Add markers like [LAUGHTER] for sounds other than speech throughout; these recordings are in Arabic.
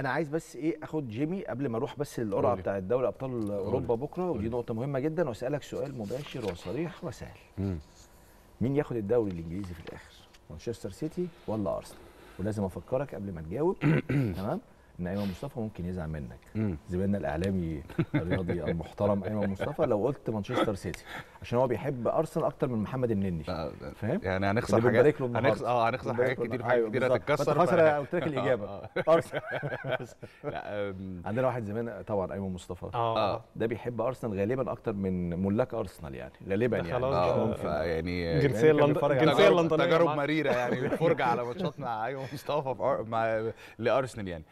انا عايز بس ايه اخد جيمي قبل ما اروح بس للقرعه بتاعت دوري ابطال اوروبا بكره ودي نقطه مهمه جدا واسالك سؤال مباشر وصريح وسهل مين ياخد الدوري الانجليزي في الاخر مانشستر سيتي ولا ارسنال ولازم افكرك قبل ما تجاوب [COUGHS] تمام ان ايمن مصطفى ممكن يزعل منك زميلنا الاعلامي الرياضي المحترم ايمن مصطفى لو قلت مانشستر سيتي عشان هو بيحب ارسنال اكتر من محمد النني آه، فاهم يعني هنخسر حاجات هنخسر اه هنخسر حاجات كتير وحاجات أيوة، كتير هتتكسر خلاص انا قلت لك [LAUGHS] آه. الاجابه [LAUGHS] ارسنال آه، عندنا واحد زمان طبعا ايمن مصطفى اه ده بيحب ارسنال غالبا اكتر من ملاك ارسنال يعني غالبا يعني خلاص يعني جنسيه يعني جنسيه لندنيه تجارب مريره يعني [LAUGHS] فرجه على ماتشات مع ايمن مصطفى مع لارسنال يعني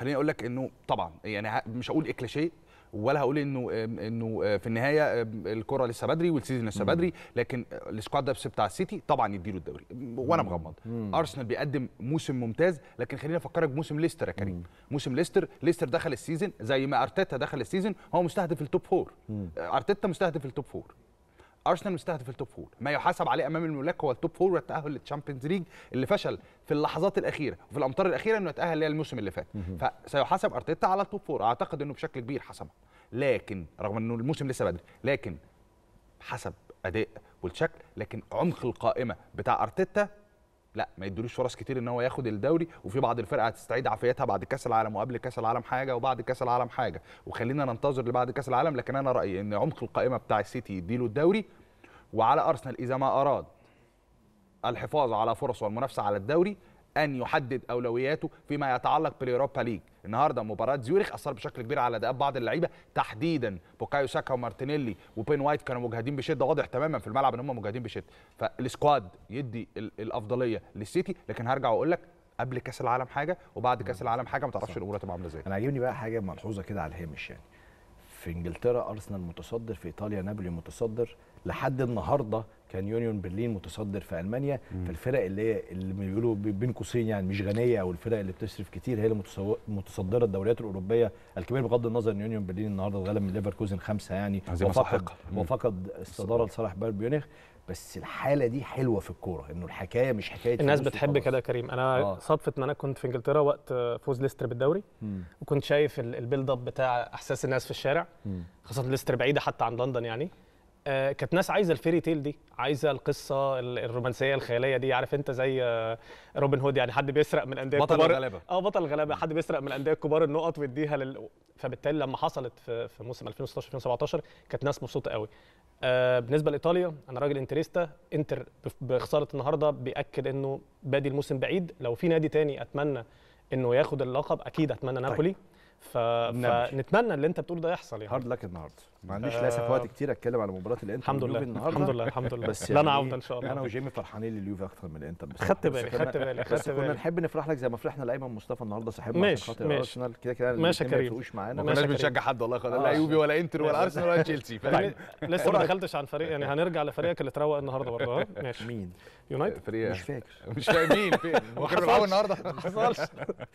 خليني اقول لك انه طبعا يعني مش هقول اكليشيه ولا هقول انه انه آه، في النهايه الكره لسه بدري والسيزون لسه بدري لكن السكواد ده بتاع السيتي طبعا يديله الدوري وانا مغمض ارسنال بيقدم موسم ممتاز لكن خليني افكرك بموسم ليستر يا كريم موسم ليستر ليستر دخل السيزون زي ما ارتيتا دخل السيزون هو مستهدف التوب فور ارتيتا مستهدف التوب فور ارسنال مستهدف التوب فور ما يحاسب عليه امام الملاك هو التوب فور والتاهل للتشامبيونز ليج اللي فشل في اللحظات الاخيره وفي الامطار الاخيره انه يتاهل الموسم اللي فات فسيحاسب ارتيتا على التوب فور اعتقد انه بشكل كبير حسمه لكن رغم انه الموسم لسه بدري لكن حسب اداء والشكل لكن عمق القائمه بتاع ارتيتا لا ما يدوليش فرص كتير ان هو ياخد الدوري وفي بعض الفرق هتستعيد عافيتها بعد كاس العالم وقبل كاس العالم حاجه وبعد كاس العالم حاجه وخلينا ننتظر لبعد كاس العالم لكن انا رايي ان عمق القائمه بتاع السيتي يديله الدوري وعلى ارسنال اذا ما اراد الحفاظ على فرصه والمنافسه على الدوري ان يحدد اولوياته فيما يتعلق باليوروبا ليج النهارده مباراه زيورخ اثرت بشكل كبير على اداء بعض اللعيبه تحديدا بوكايو ساكا ومارتينيلي وبين وايت كانوا مجهدين بشده واضح تماما في الملعب ان هم مجهدين بشده فالسكواد يدي الافضليه للسيتي لكن هرجع واقول لك قبل كاس العالم حاجه وبعد كاس نعم. العالم حاجه ما تعرفش الامور هتبقى عامله ازاي انا عاجبني بقى حاجه ملحوظه كده على الهامش يعني في انجلترا ارسنال متصدر في ايطاليا نابولي متصدر لحد النهارده كان يونيون برلين متصدر في المانيا مم. فالفرق اللي هي اللي بيقولوا بين قوسين يعني مش غنيه او الفرق اللي بتصرف كتير هي اللي متصدره الدوريات الاوروبيه الكبيره بغض النظر ان يونيون برلين النهارده اتغلب من ليفركوزن خمسه يعني وفقد وفقد الصداره لصالح بايرن ميونخ بس الحاله دي حلوه في الكوره انه الحكايه مش حكايه الناس بتحب كده يا كريم انا آه. صدفه ان انا كنت في انجلترا وقت فوز ليستر بالدوري مم. وكنت شايف البيلد اب بتاع احساس الناس في الشارع مم. خاصه ليستر بعيده حتى عن لندن يعني آه كانت ناس عايزه الفيري تيل دي عايزه القصه الرومانسيه الخياليه دي عارف انت زي آه روبن هود يعني حد بيسرق من الانديه الكبار بطل الغلابه اه بطل الغلابه حد بيسرق من الانديه الكبار النقط ويديها لل... فبالتالي لما حصلت في, في موسم 2016 2017 كانت ناس مبسوطه قوي آه بالنسبه لايطاليا انا راجل انتريستا انتر بخساره النهارده بياكد انه بادي الموسم بعيد لو في نادي تاني اتمنى انه ياخد اللقب اكيد اتمنى نابولي طيب. ف... فنتمنى اللي انت بتقوله ده يحصل يعني هارد لك النهارده ما عنديش للاسف وقت آه، كتير اتكلم على مباراه الانتر الحمد لله النهارده الحمد لله الحمد لله بس يعني انا عوده ان شاء الله انا وجيمي فرحانين لليوفي اكتر من الانتر خدت بالي خدت بالي خدت بالي كنا نحب نفرح لك زي ما فرحنا لايمن مصطفى النهارده صاحبنا خاطر ارسنال كده كده ماشي يا كريم معانا ما كناش بنشجع حد والله لا آه. يوفي ولا انتر ولا ارسنال ولا تشيلسي طيب. لسه ما دخلتش عن فريق يعني هنرجع لفريقك اللي تروق النهارده برضه آه. [LAUGHS] ماشي مين يونايتد مش فاكر مش فاكر مين فين واخر النهارده ما حصلش